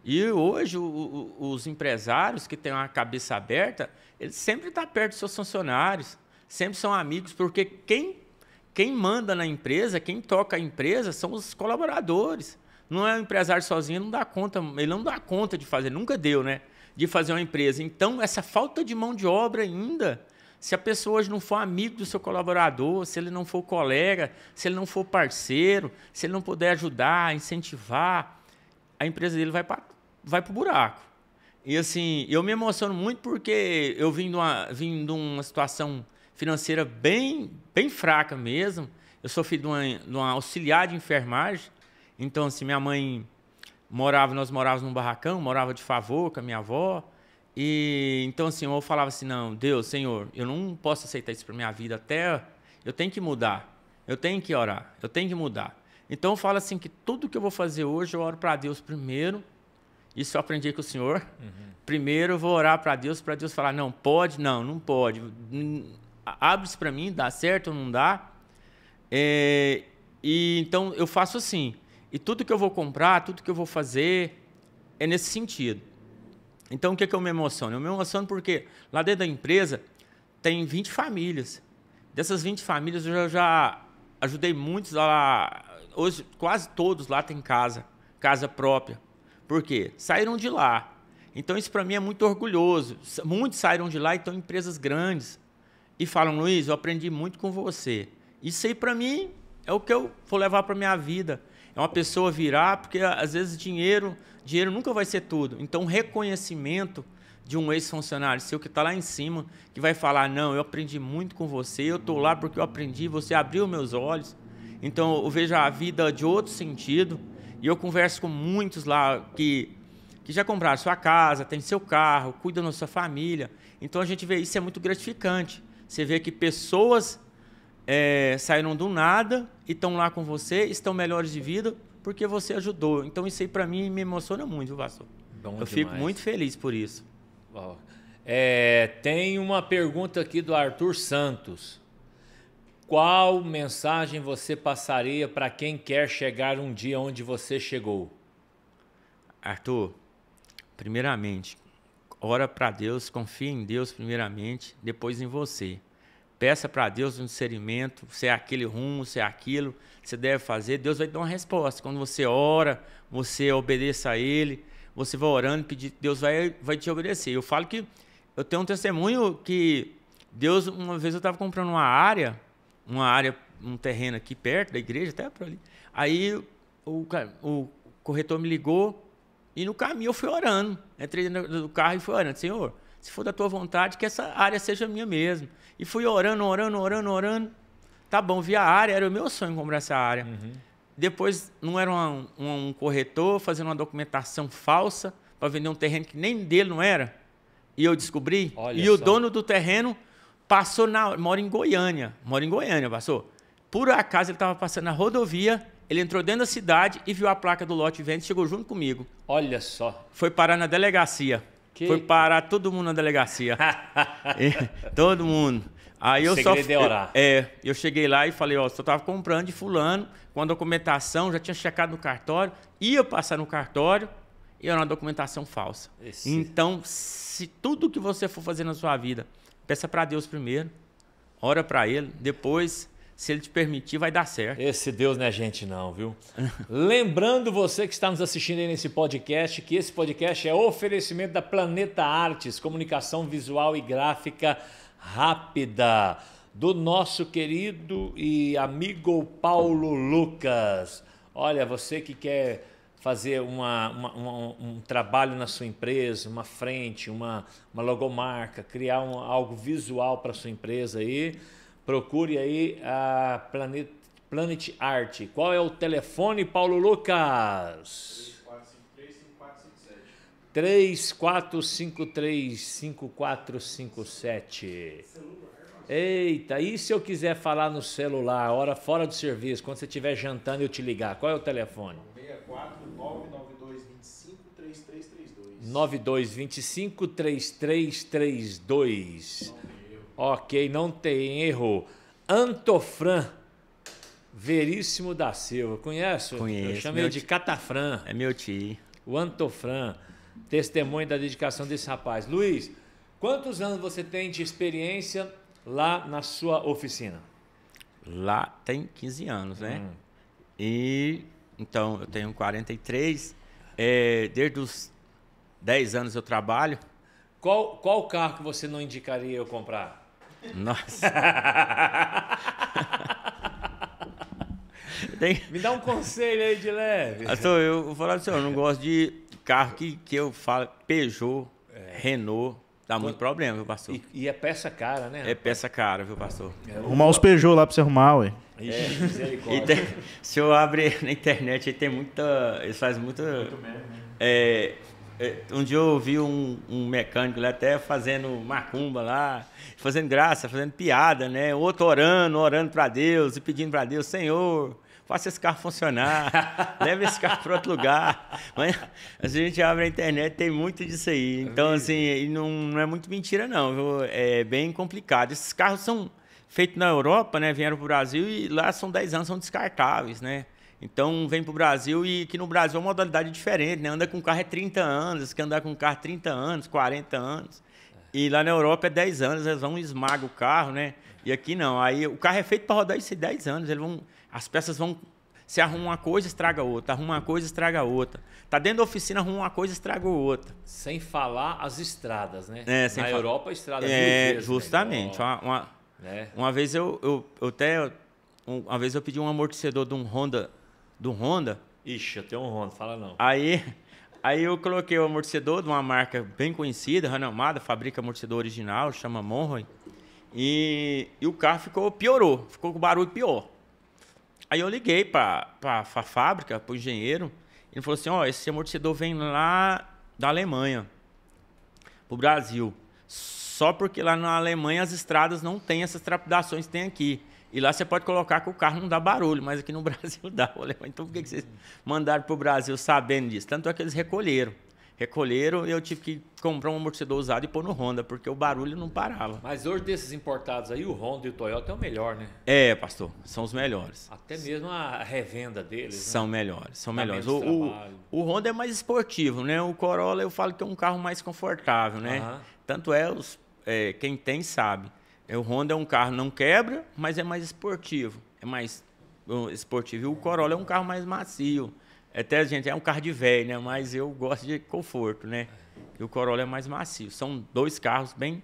E hoje, o, o, os empresários que têm uma cabeça aberta, eles sempre estão tá perto dos seus funcionários, sempre são amigos, porque quem, quem manda na empresa, quem toca a empresa, são os colaboradores. Não é o um empresário sozinho, não dá conta, ele não dá conta de fazer, nunca deu, né? De fazer uma empresa. Então, essa falta de mão de obra ainda se a pessoa hoje não for amigo do seu colaborador, se ele não for colega, se ele não for parceiro, se ele não puder ajudar, incentivar, a empresa dele vai para vai o buraco. E assim, eu me emociono muito porque eu vim de uma, vim de uma situação financeira bem, bem fraca mesmo. Eu sou filho de uma, de uma auxiliar de enfermagem. Então, assim, minha mãe morava, nós morávamos num barracão, morava de favor com a minha avó. E então assim, eu falava assim, não, Deus, Senhor, eu não posso aceitar isso para minha vida até eu tenho que mudar. Eu tenho que orar, eu tenho que mudar. Então eu falo assim que tudo que eu vou fazer hoje, eu oro para Deus primeiro. Isso eu aprendi com o Senhor. Uhum. Primeiro eu vou orar para Deus, para Deus falar, não, pode, não, não pode. Abre-se para mim, dá certo ou não dá? É, e então eu faço assim. E tudo que eu vou comprar, tudo que eu vou fazer é nesse sentido. Então, o que, é que eu me emociono? Eu me emociono porque lá dentro da empresa tem 20 famílias. Dessas 20 famílias, eu já, já ajudei muitos lá. Hoje, quase todos lá têm casa, casa própria. Por quê? Saíram de lá. Então, isso para mim é muito orgulhoso. Muitos saíram de lá e estão em empresas grandes. E falam, Luiz, eu aprendi muito com você. Isso aí, para mim, é o que eu vou levar para minha vida é uma pessoa virar, porque às vezes dinheiro, dinheiro nunca vai ser tudo. Então, reconhecimento de um ex-funcionário seu que está lá em cima, que vai falar: Não, eu aprendi muito com você, eu estou lá porque eu aprendi, você abriu meus olhos. Então, eu vejo a vida de outro sentido. E eu converso com muitos lá que, que já compraram sua casa, tem seu carro, cuidam da sua família. Então, a gente vê isso é muito gratificante. Você vê que pessoas é, saíram do nada que estão lá com você estão melhores de vida porque você ajudou. Então isso aí para mim me emociona muito, Vasco? Bom Eu demais. fico muito feliz por isso. É, tem uma pergunta aqui do Arthur Santos. Qual mensagem você passaria para quem quer chegar um dia onde você chegou? Arthur, primeiramente, ora para Deus, confie em Deus primeiramente, depois em você. Peça para Deus um discernimento, se é aquele rumo, se é aquilo que você deve fazer, Deus vai te dar uma resposta. Quando você ora, você obedeça a Ele, você vai orando, pedir, Deus vai, vai te obedecer. Eu falo que eu tenho um testemunho que Deus, uma vez eu estava comprando uma área, uma área, um terreno aqui perto da igreja, até por ali. Aí o, o corretor me ligou e no caminho eu fui orando. Entrei no, do carro e fui orando, Senhor se for da tua vontade, que essa área seja minha mesmo. E fui orando, orando, orando, orando. Tá bom, vi a área, era o meu sonho comprar essa área. Uhum. Depois, não era uma, um, um corretor fazendo uma documentação falsa para vender um terreno que nem dele não era. E eu descobri. Olha e só. o dono do terreno passou na. Mora em Goiânia. Mora em Goiânia, passou. Por acaso ele estava passando na rodovia, ele entrou dentro da cidade e viu a placa do lote vende, chegou junto comigo. Olha só. Foi parar na delegacia. Que... Foi parar todo mundo na delegacia. todo mundo. Aí eu só. É, orar. é, eu cheguei lá e falei, ó, só tava comprando de fulano, com a documentação, já tinha checado no cartório, ia passar no cartório e era uma documentação falsa. Esse... Então, se tudo que você for fazer na sua vida, peça para Deus primeiro, ora para ele, depois se ele te permitir, vai dar certo. Esse Deus não é gente, não, viu? Lembrando você que está nos assistindo aí nesse podcast, que esse podcast é oferecimento da Planeta Artes, comunicação visual e gráfica rápida, do nosso querido e amigo Paulo Lucas. Olha, você que quer fazer uma, uma, uma, um trabalho na sua empresa, uma frente, uma, uma logomarca, criar um, algo visual para sua empresa aí. Procure aí a Planet, Planet Art. Qual é o telefone, Paulo Lucas? 3453-5457. Eita, e se eu quiser falar no celular, hora fora do serviço, quando você estiver jantando eu te ligar, qual é o telefone? 64992253332. 9225 3332. Ok, não tem erro. Antofran Veríssimo da Silva. Conhece? Conheço. Eu chamei de Catafran. É meu tio. O Antofran. Testemunho da dedicação desse rapaz. Luiz, quantos anos você tem de experiência lá na sua oficina? Lá tem 15 anos, né? Hum. E então eu tenho 43. É, desde os 10 anos eu trabalho. Qual, qual carro que você não indicaria eu comprar? Nossa. Tem... Me dá um conselho aí de leve. Então, eu vou falar assim, eu não gosto de carro que, que eu falo Peugeot, é. Renault. Dá muito problema, viu, pastor? E, e, é peça cara, né? É peça cara, viu, pastor? É, arrumar os Peugeot lá pra você arrumar, ué. Ixi, é. tem, se eu abrir na internet, aí tem muita. Eles fazem muita. Muito mesmo, né? É é, um dia eu ouvi um, um mecânico lá até fazendo macumba lá, fazendo graça, fazendo piada, né? Outro orando, orando para Deus e pedindo para Deus, Senhor, faça esse carro funcionar, leve esse carro para outro lugar. Mas a gente abre a internet, tem muito disso aí. É então, assim, não, não é muito mentira, não. É bem complicado. Esses carros são feitos na Europa, né? Vieram para o Brasil e lá são 10 anos, são descartáveis, né? Então vem para o Brasil e que no Brasil é uma modalidade diferente, né? Anda com carro é 30 anos, que andar com carro é 30 anos, 40 anos. E lá na Europa é 10 anos, eles vão esmagar o carro, né? E aqui não. Aí o carro é feito para rodar isso em 10 anos. Eles vão, as peças vão. Se arruma uma coisa, estraga outra. Arruma uma coisa, estraga outra. Tá dentro da oficina, arruma uma coisa, estraga outra. Sem falar as estradas, né? É, sem na Europa, a estrada é, é vezes, Justamente. Né? Uma, uma, é. uma, vez eu, eu, eu até. Uma vez eu pedi um amortecedor de um Honda do Honda. Ixi, eu tenho um Honda, fala não. Aí, aí eu coloquei o amortecedor de uma marca bem conhecida, renomada, fabrica amortecedor original, chama Monroy. E, e o carro ficou, piorou, ficou com barulho pior. Aí eu liguei para a fábrica, para o engenheiro, ele falou assim, ó, oh, esse amortecedor vem lá da Alemanha, para o Brasil. Só porque lá na Alemanha as estradas não têm essas trepidações que tem aqui. E lá você pode colocar que o carro não dá barulho, mas aqui no Brasil dá. Então por que, que vocês mandaram para o Brasil sabendo disso? Tanto é que eles recolheram. Recolheram e eu tive que comprar um amortecedor usado e pôr no Honda, porque o barulho não parava. Mas hoje desses importados aí, o Honda e o Toyota é o melhor, né? É, pastor, são os melhores. Até mesmo a revenda deles. Né? São né? melhores, são Dá melhores. O, o, o, Honda é mais esportivo, né? O Corolla eu falo que é um carro mais confortável, né? Uhum. Tanto é, os, é, quem tem sabe. É, o Honda é um carro não quebra, mas é mais esportivo. É mais esportivo. E o Corolla é um carro mais macio. É até, gente, é um carro de velho, né? Mas eu gosto de conforto, né? E o Corolla é mais macio. São dois carros bem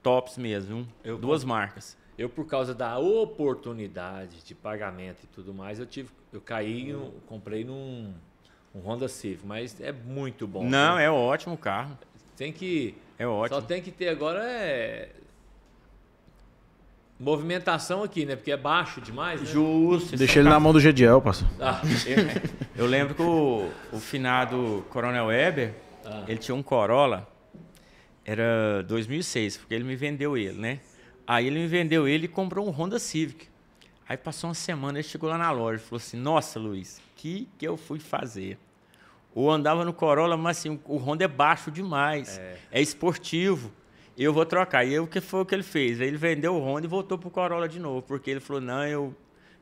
tops mesmo. Eu, duas por, marcas. Eu, por causa da oportunidade de pagamento e tudo mais, eu tive. Eu caí, eu comprei num um Honda Civic, mas é muito bom. Não, né? é ótimo o carro. Tem que. É ótimo. Só tem que ter agora é movimentação aqui, né? Porque é baixo demais, né? Justo. Deixei é ele na mão do Gediel, passa. Ah, eu, eu, lembro que o, o finado Coronel Weber, ah. ele tinha um Corolla, era 2006, porque ele me vendeu ele, né? Aí ele me vendeu ele e comprou um Honda Civic. Aí passou uma semana, ele chegou lá na loja e falou assim, nossa, Luiz, que que eu fui fazer? Ou andava no Corolla, mas assim, o Honda é baixo demais, é, é esportivo eu vou trocar. E o que foi o que ele fez? Ele vendeu o Honda e voltou pro Corolla de novo, porque ele falou, não, eu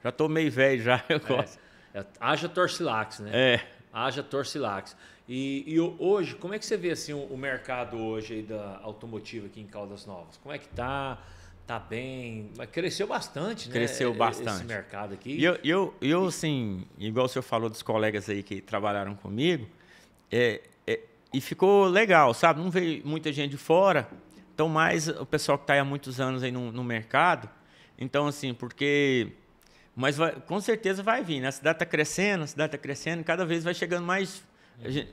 já tô meio velho já, eu é, gosto. É, haja Torcilax, né? É. Haja Torcilax. E, e, hoje, como é que você vê assim, o, o mercado hoje da automotiva aqui em Caldas Novas? Como é que tá? Tá bem, mas cresceu bastante, cresceu né? Cresceu bastante. Esse mercado aqui. E eu, eu, eu assim, igual o senhor falou dos colegas aí que trabalharam comigo, é, é, e ficou legal, sabe? Não veio muita gente de fora, então, mais o pessoal que está há muitos anos aí no, no mercado. Então, assim, porque mas vai, com certeza vai vir, né? A cidade está crescendo, a cidade está crescendo, cada vez vai chegando mais,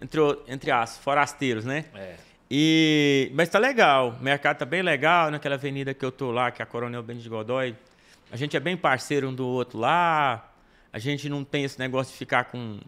entre, entre as, forasteiros, né? É. E, mas está legal, o mercado está bem legal, naquela avenida que eu estou lá, que é a Coronel Benito de Godoy. A gente é bem parceiro um do outro lá, a gente não tem esse negócio de ficar com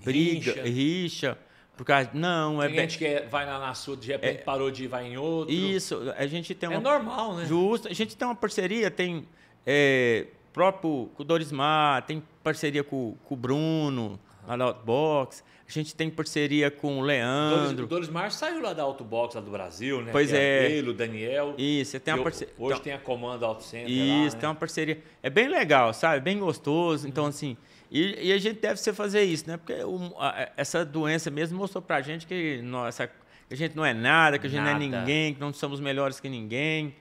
briga, rixa. rixa. Por causa, não, é gente que é, vai na, na sua, de repente é, parou de ir vai em outro. Isso, a gente tem é uma. É normal, né? Justo. A gente tem uma parceria, tem é, próprio com o Dorismar, tem parceria com, com o Bruno, lá da Outbox. A gente tem parceria com o Leandro. O saiu lá da Autobox, lá do Brasil, né? Pois é. Ele, o Daniel. Isso, tem uma parceria. Hoje então, tem a Comando Auto Center. Isso, lá, né? tem uma parceria. É bem legal, sabe? Bem gostoso. Uhum. Então, hum. assim, e, e, a gente deve ser fazer isso, né? Porque o, a, essa doença mesmo mostrou pra gente que nossa, que a gente não é nada, que a gente nada. não é ninguém, que não somos melhores que ninguém.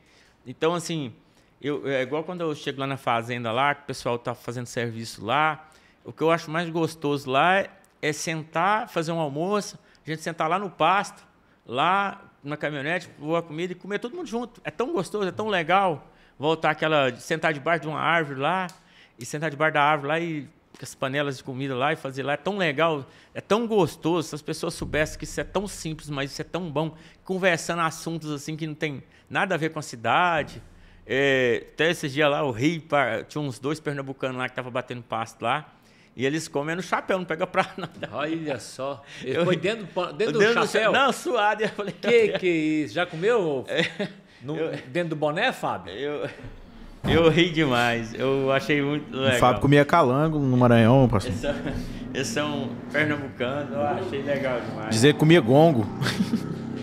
Então, assim, eu, é igual quando eu chego lá na fazenda lá, que o pessoal tá fazendo serviço lá. O que eu acho mais gostoso lá é, é sentar, fazer um almoço, a gente sentar lá no pasto, lá na caminhonete, boa comida e comer todo mundo junto. É tão gostoso, é tão legal voltar aquela. sentar debaixo de uma árvore lá, e sentar debaixo da árvore lá e com as panelas de comida lá e fazer lá. É tão legal, é tão gostoso. Se as pessoas soubessem que isso é tão simples, mas isso é tão bom. Conversando assuntos assim que não tem nada a ver com a cidade. É, até esses dias lá, o Rio, tinha uns dois pernambucanos lá que estavam batendo pasto lá. E eles comem no chapéu, não pega pra não. Olha só. Ele eu, foi dentro, dentro, do chapéu? não, suado. Eu falei, que que isso? Já comeu? É, no, eu, dentro do boné, Fábio? Eu... Eu ri demais. Eu achei muito legal. O Fábio comia calango no Maranhão, parceiro. Eles são, eles pernambucanos. Eu achei legal demais. Dizer que comia gongo.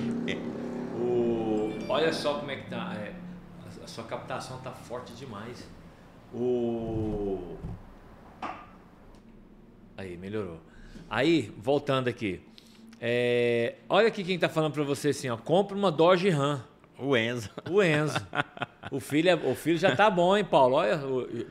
o, olha só como é que tá. É, a sua captação tá forte demais. O... Aí, melhorou. Aí, voltando aqui. É, olha aqui quem tá falando para você assim, ó. Compra uma Dodge Ram. O Enzo. O Enzo. o, filho é, o filho já tá bom, hein, Paulo? Olha,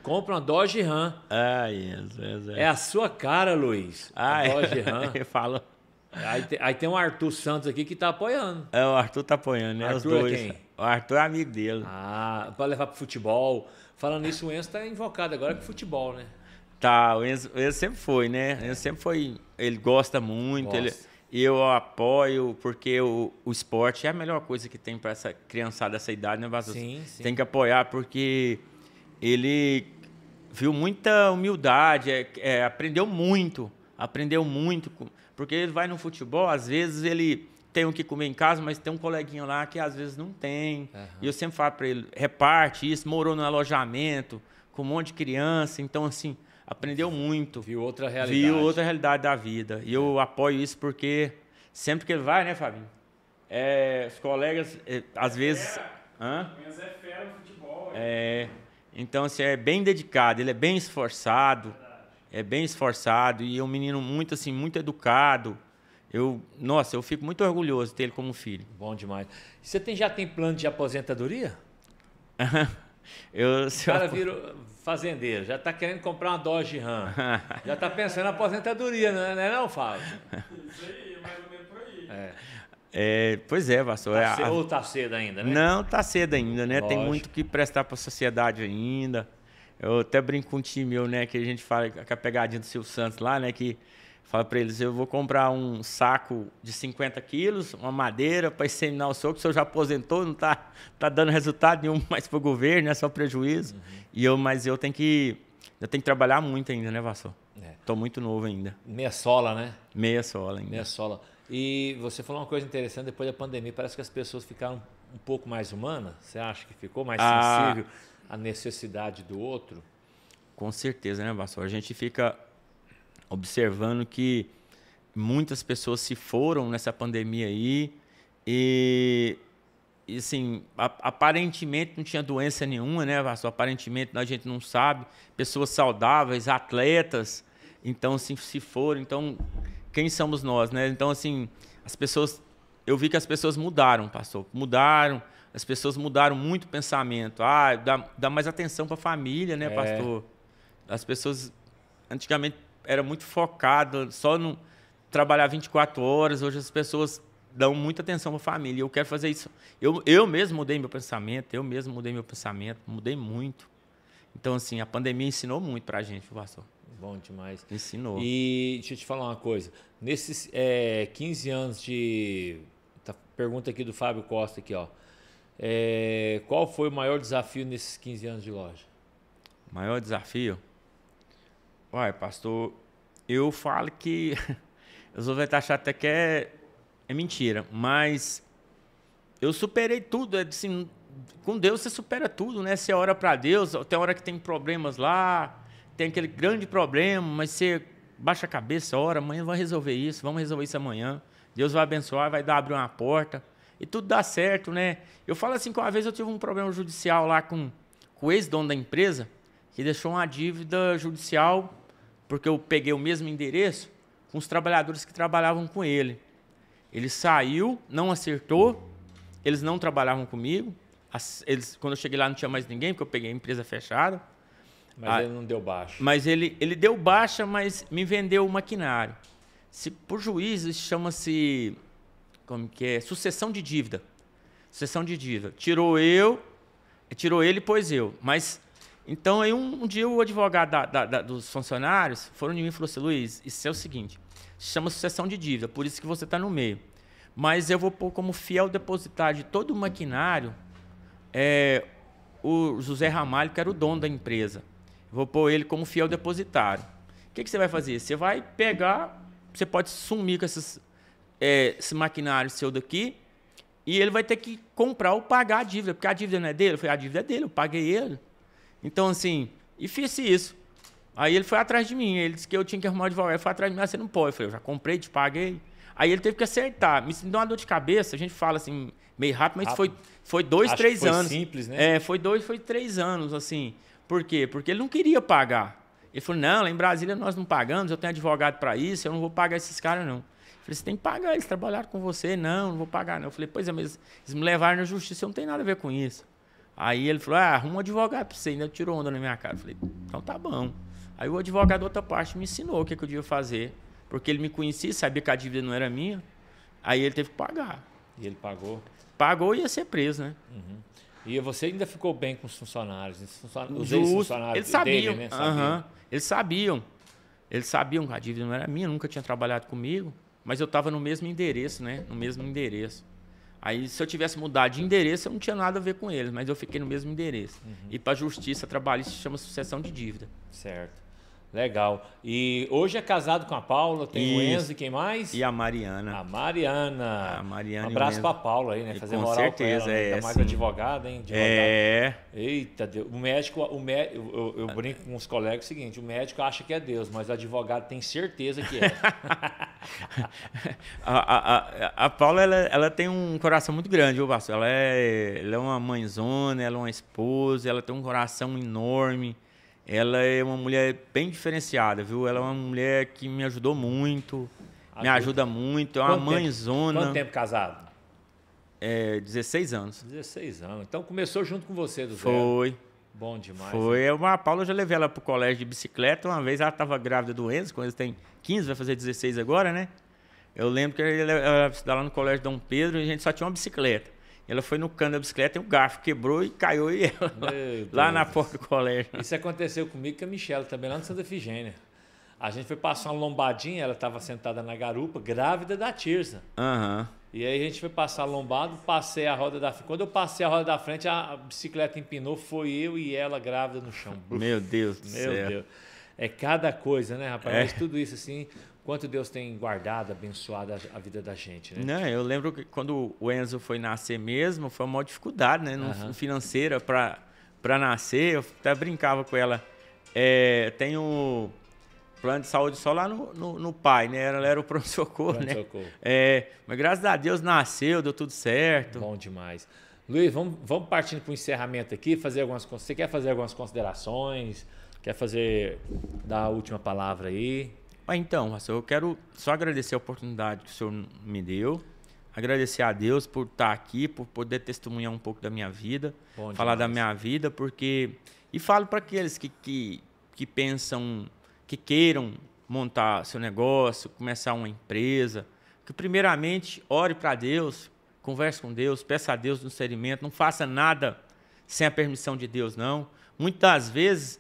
compra uma Dodge Ram. Ah, Enzo, Enzo. É a sua cara, Luiz. Ah, Dodge Ram. fala. Aí, aí, tem um Arthur Santos aqui que tá apoiando. É, o Arthur tá apoiando, né? Arthur Os é dois. É quem? O Arthur é amigo dele. Ah, pra levar pro futebol. Falando isso, o Enzo tá invocado agora pro futebol, né? Tá, o Enzo, o Enzo sempre foi, né? O Enzo sempre foi. Ele gosta muito. Gosta. Ele, eu apoio porque o, o esporte é a melhor coisa que tem para essa criançada dessa idade, né, Vasco? Sim, sim. Tem que apoiar porque ele viu muita humildade, é, é, aprendeu muito, aprendeu muito. Porque ele vai no futebol, às vezes ele tem o que comer em casa, mas tem um coleguinho lá que às vezes não tem. Uhum. E eu sempre falo para ele, reparte isso, morou no alojamento, com um monte de criança. Então, assim, aprendeu muito. Viu outra realidade. Viu outra realidade da vida. E eu é. apoio isso porque sempre que ele vai, né, Fabinho? É, os colegas, é, às é vezes. Fera. Hã? Minhas é fera no futebol. É. Então, assim, é bem dedicado, ele é bem esforçado. Verdade. É bem esforçado e é um menino muito, assim, muito educado. Eu, nossa, eu fico muito orgulhoso de ter ele como filho. Bom demais. Você tem, já tem plano de aposentadoria? Eu, o cara eu... virou fazendeiro, já está querendo comprar uma Dodge Ram. já está pensando na aposentadoria, não é, não, é não Fábio? Isso aí, mais ou menos por aí. É. É, pois é, Vassoura. Tá é ou está cedo ainda, né? Não, está cedo ainda, né? Lógico. Tem muito que prestar para a sociedade ainda. Eu até brinco com um time meu, né? Que a gente fala com é a pegadinha do Silvio Santos lá, né? Que Fala para eles, eu vou comprar um saco de 50 quilos, uma madeira para inseminar o senhor, que o senhor já aposentou, não está tá dando resultado nenhum mais para o governo, é só prejuízo. Uhum. E eu, mas eu tenho que eu tenho que trabalhar muito ainda, né, Vassou? Estou é. muito novo ainda. Meia sola, né? Meia sola ainda. Meia sola. E você falou uma coisa interessante, depois da pandemia, parece que as pessoas ficaram um pouco mais humanas. Você acha que ficou mais ah, sensível à necessidade do outro? Com certeza, né, Vassou? A gente fica observando que muitas pessoas se foram nessa pandemia aí e, e assim, aparentemente não tinha doença nenhuma, né, Vasco? Aparentemente a gente não sabe. Pessoas saudáveis, atletas, então, assim, se foram. Então, quem somos nós, né? Então, assim, as pessoas. Eu vi que as pessoas mudaram, pastor. Mudaram. As pessoas mudaram muito o pensamento. Ah, dá, dá mais atenção para a família, né, é. pastor? As pessoas antigamente era muito focado só no trabalhar 24 horas. Hoje as pessoas dão muita atenção para a família. Eu quero fazer isso. Eu, eu mesmo mudei meu pensamento, eu mesmo mudei meu pensamento, mudei muito. Então, assim, a pandemia ensinou muito para a gente, Vastor. Bom demais. Ensinou. E deixa eu te falar uma coisa. Nesses é, 15 anos de... Tá, pergunta aqui do Fábio Costa aqui, ó. É, qual foi o maior desafio nesses 15 anos de loja? Maior desafio? Uai, pastor, eu falo que. Os outros vão achar até que é, é mentira, mas eu superei tudo. É assim, com Deus você supera tudo, né? Você ora para Deus, tem hora que tem problemas lá, tem aquele grande problema, mas você baixa a cabeça, ora, amanhã vamos resolver isso, vamos resolver isso amanhã. Deus vai abençoar, vai dar abrir uma porta e tudo dá certo, né? Eu falo assim que uma vez eu tive um problema judicial lá com, com o ex-dono da empresa que deixou uma dívida judicial porque eu peguei o mesmo endereço com os trabalhadores que trabalhavam com ele. Ele saiu, não acertou, eles não trabalhavam comigo. As, eles, quando eu cheguei lá não tinha mais ninguém, porque eu peguei a empresa fechada. Mas ah, ele não deu baixa. Mas ele, ele deu baixa, mas me vendeu o maquinário. Se, por juízo, isso chama-se. Como que é? Sucessão de dívida. Sucessão de dívida. Tirou eu, tirou ele, pois eu. Mas então, aí um, um dia o advogado da, da, da, dos funcionários foram de mim e falou assim, Luiz, isso é o seguinte, chama sucessão de dívida, por isso que você está no meio. Mas eu vou pôr como fiel depositário de todo o maquinário é, o José Ramalho, que era o dono da empresa. Vou pôr ele como fiel depositário. O que, que você vai fazer? Você vai pegar, você pode sumir com esses, é, esse maquinário seu daqui, e ele vai ter que comprar ou pagar a dívida, porque a dívida não é dele. Eu falei, a dívida é dele, eu paguei ele. Então, assim, e fiz isso. Aí ele foi atrás de mim, ele disse que eu tinha que arrumar o advogado. Ele foi atrás de mim, ah, você não pode. Eu falei, eu já comprei, te paguei. Aí ele teve que acertar. Me deu uma dor de cabeça, a gente fala assim, meio rápido, mas rápido. foi, foi dois, Acho três foi anos. simples, né? É, foi dois, foi três anos, assim. Por quê? Porque ele não queria pagar. Ele falou, não, lá em Brasília nós não pagamos, eu tenho advogado para isso, eu não vou pagar esses caras, não. Eu falei, você tem que pagar, eles trabalharam com você. Não, não vou pagar, não. Eu falei, pois é, mas eles me levaram na justiça, eu não tenho nada a ver com isso. Aí ele falou: ah, arruma um advogado pra você. Ainda tirou onda na minha cara. Eu falei: então tá bom. Aí o advogado, outra parte, me ensinou o que, é que eu devia fazer. Porque ele me conhecia, sabia que a dívida não era minha. Aí ele teve que pagar. E ele pagou? Pagou e ia ser preso, né? Uhum. E você ainda ficou bem com os funcionários? Os funcionários, os funcionários eles sabiam, dele, né? Sabiam. Uhum. Eles sabiam. Eles sabiam que a dívida não era minha, nunca tinha trabalhado comigo. Mas eu estava no mesmo endereço, né? No mesmo endereço. Aí, se eu tivesse mudado de endereço, eu não tinha nada a ver com eles, mas eu fiquei no mesmo endereço. Uhum. E para a justiça trabalhista chama sucessão de dívida. Certo. Legal. E hoje é casado com a Paula, tem Isso. o Enzo e quem mais? E a Mariana. A Mariana. A Mariana. Um abraço pra Paula aí, né? Fazer com moral certeza, com ela, né? é. Ainda mais sim. advogada, hein? Advogada. É. Eita, Deus. O médico, o mé... Me... Eu, eu, brinco com os colegas o seguinte: o médico acha que é Deus, mas o advogado tem certeza que é. a, a, a, Paula, ela, ela tem um coração muito grande, viu, Bastos? Ela é, ela é uma mãezona, ela é uma esposa, ela tem um coração enorme. Ela é uma mulher bem diferenciada, viu? Ela é uma mulher que me ajudou muito, ajuda. me ajuda muito, é uma mãezona. Quanto tempo casado? É, 16 anos. 16 anos. Então começou junto com você, do Foi. Bom demais. Foi. Né? Eu, é a Paula, eu já levei ela pro colégio de bicicleta. Uma vez ela estava grávida do Enzo, quando ela tem 15, vai fazer 16 agora, né? Eu lembro que ela estudava lá no colégio Dom Pedro e a gente só tinha uma bicicleta. Ela foi no cano da bicicleta e o garfo quebrou e caiu e ela, lá na porta do colégio. Isso aconteceu comigo com a Michelle também, lá no Santa Efigênia. A gente foi passar uma lombadinha, ela estava sentada na garupa, grávida da Tirza. Uhum. E aí a gente foi passar lombado, passei a roda da frente. Quando eu passei a roda da frente, a bicicleta empinou, foi eu e ela grávida no chão. Meu Deus do Meu céu. Deus. É cada coisa, né, rapaz? É. Mas tudo isso assim, quanto Deus tem guardado, abençoado a, vida da gente, né? Não, eu lembro que quando o Enzo foi nascer mesmo, foi uma dificuldade, né? Uhum. Financeira para para nascer, eu até brincava com ela. É, tem um plano de saúde só lá no, no, no pai, né? Ela era o pronto-socorro, pronto né? Socorro. É, mas graças a Deus nasceu, deu tudo certo. Bom demais. Luiz, vamos, vamos partindo para o encerramento aqui, fazer algumas. Você quer fazer algumas considerações? Quer fazer dar a última palavra aí? então, pastor, eu quero só agradecer a oportunidade que o senhor me deu, agradecer a Deus por estar aqui, por poder testemunhar um pouco da minha vida, Bom falar demais. da minha vida, porque. E falo para aqueles que, que, que pensam, que queiram montar seu negócio, começar uma empresa, que primeiramente ore para Deus, converse com Deus, peça a Deus no serimento, não faça nada sem a permissão de Deus, não. Muitas vezes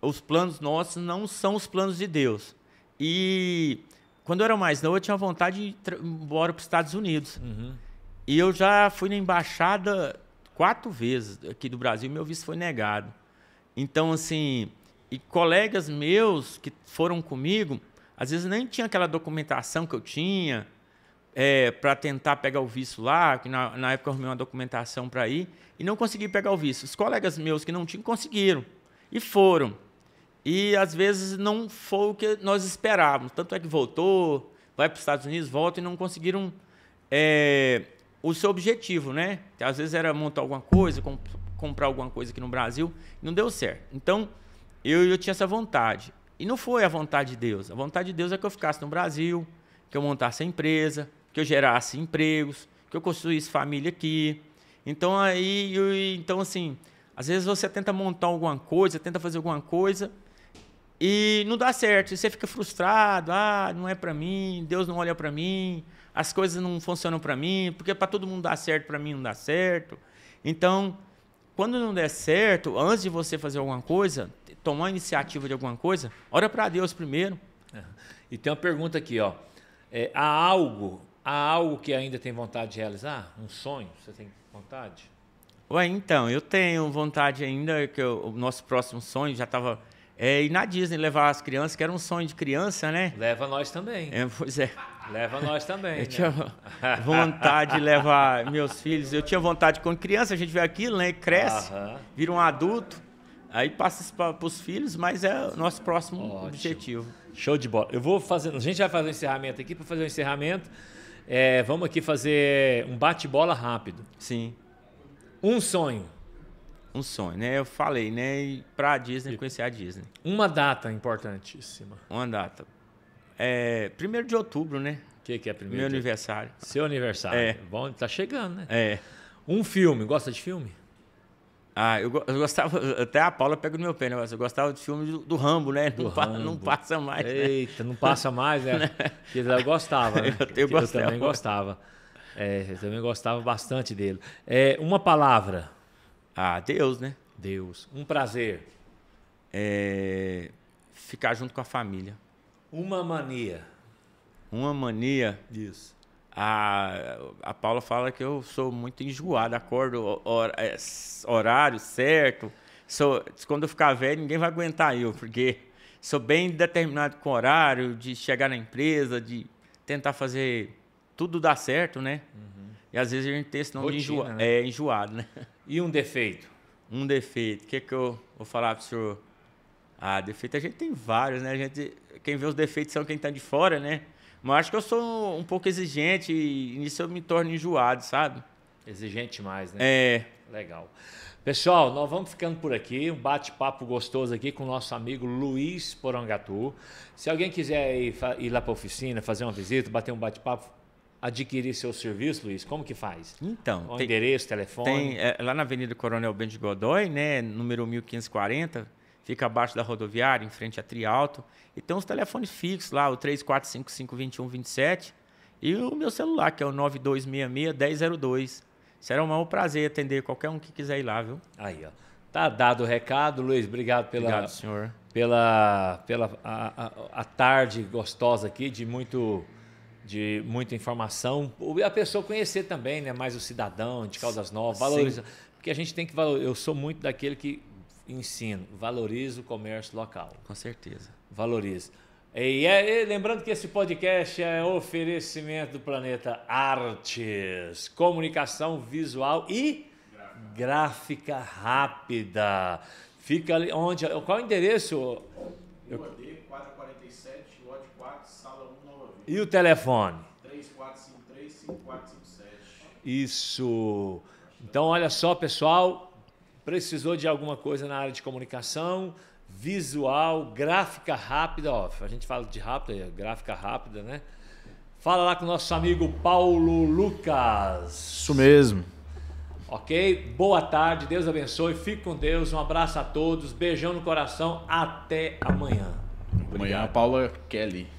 os planos nossos não são os planos de Deus. E quando eu era mais novo, eu tinha vontade de ir embora para os Estados Unidos. Uhum. E eu já fui na embaixada quatro vezes aqui do Brasil, meu visto foi negado. Então, assim, e colegas meus que foram comigo, às vezes nem tinha aquela documentação que eu tinha é, para tentar pegar o visto lá, que na, na época eu arrumei uma documentação para ir, e não consegui pegar o visto. Os colegas meus que não tinham conseguiram e foram. E às vezes não foi o que nós esperávamos. Tanto é que voltou, vai para os Estados Unidos, volta e não conseguiram é, o seu objetivo, né? Que às vezes era montar alguma coisa, comp comprar alguma coisa aqui no Brasil, não deu certo. Então, eu, eu tinha essa vontade. E não foi a vontade de Deus. A vontade de Deus é que eu ficasse no Brasil, que eu montasse a empresa, que eu gerasse empregos, que eu construísse família aqui. Então aí, eu, então assim, às vezes você tenta montar alguma coisa, tenta fazer alguma coisa e não dá certo, você fica frustrado, ah, não é para mim, Deus não olha para mim, as coisas não funcionam para mim, porque para todo mundo dá certo, para mim não dá certo. Então, quando não der certo, antes de você fazer alguma coisa, tomar a iniciativa de alguma coisa, ora para Deus primeiro. É. E tem uma pergunta aqui, ó. É, há algo, há algo que ainda tem vontade de realizar? Um sonho? Você tem vontade? Ué, então, eu tenho vontade ainda que eu, o nosso próximo sonho já estava é, e na Disney levar as crianças, que era um sonho de criança, né? Leva nós também. É, pois é. Leva nós também. Eu né? tinha vontade de levar meus filhos. Eu tinha vontade, quando criança, a gente vê aquilo, né? Cresce, uh -huh. vira um adulto, aí passa para os filhos, mas é o nosso próximo Ótimo. objetivo. Show de bola. Eu vou fazer. A gente vai fazer um encerramento aqui. Para fazer um encerramento, é, vamos aqui fazer um bate-bola rápido. Sim. Um sonho. Um sonho, né? Eu falei, né? E pra Disney, e... conhecer a Disney. Uma data importantíssima. Uma data. É, primeiro de outubro, né? O que, que é primeiro? Meu de... aniversário. Seu aniversário. É. Bom, tá chegando, né? É. Um filme, gosta de filme? Ah, eu, gostava, até a Paula pega no meu pé, né? Eu gostava de filme do, do Rambo, né? Do não, Rambo. não, passa mais. Né? Eita, né? não passa mais, né? né? eu gostava, né? Eu, eu, eu também gostava. É, eu também gostava bastante dele. É, uma palavra. Ah, Deus, né? Deus. Um prazer. É... Ficar junto com a família. Uma mania. Uma mania. Isso. A, a Paula fala que eu sou muito enjoado, acordo hor, é, horário certo. Sou, quando eu ficar velho, ninguém vai aguentar eu, porque sou bem determinado com o horário, de chegar na empresa, de tentar fazer tudo dar certo, né? Uhum. E às vezes a gente tem esse nome Rotina, de enjoa, né? é, enjoado, né? E um defeito? Um defeito. O que, que eu vou falar para o senhor? Ah, defeito a gente tem vários, né? A gente, quem vê os defeitos são quem está de fora, né? Mas acho que eu sou um pouco exigente e nisso eu me torno enjoado, sabe? Exigente mais, né? É. Legal. Pessoal, nós vamos ficando por aqui. Um bate-papo gostoso aqui com o nosso amigo Luiz Porangatu. Se alguém quiser ir, ir lá para a oficina, fazer uma visita, bater um bate-papo, adquirir seu serviço, Luiz, como que faz? Então, o tem, endereço, telefone? Tem, é, lá na Avenida Coronel Bento Godoy, né, número 1540, fica abaixo da rodoviária, em frente a Trialto, e tem uns telefones fixos lá, o 34552127 e o meu celular, que é o 9266-1002. Será um maior prazer atender qualquer um que quiser ir lá, viu? Aí, ó. Tá dado o recado, Luiz. Obrigado pela, obrigado, senhor. pela, pela a, a, a tarde gostosa aqui, de muito de muita informação. A pessoa conhecer também, né? Mais o cidadão de Caldas Novas, valoriza. Sim. Porque a gente tem que valorizar. Eu sou muito daquele que ensino, valoriza o comércio local. Com certeza. Valoriza. E, e lembrando que esse podcast é oferecimento do Planeta Artes, comunicação visual e gráfica, gráfica rápida. Fica ali onde? Qual é o endereço? UAD 4 e o telefone? 3453-5457. Isso. Então, olha só, pessoal. Precisou de alguma coisa na área de comunicação, visual, gráfica rápida. Ó, a gente fala de rápida, é gráfica rápida, né? Fala lá com o nosso amigo Paulo Lucas. Isso mesmo. Ok? Boa tarde, Deus abençoe, fique com Deus, um abraço a todos, beijão no coração, até amanhã. Obrigado. Amanhã Paula Kelly.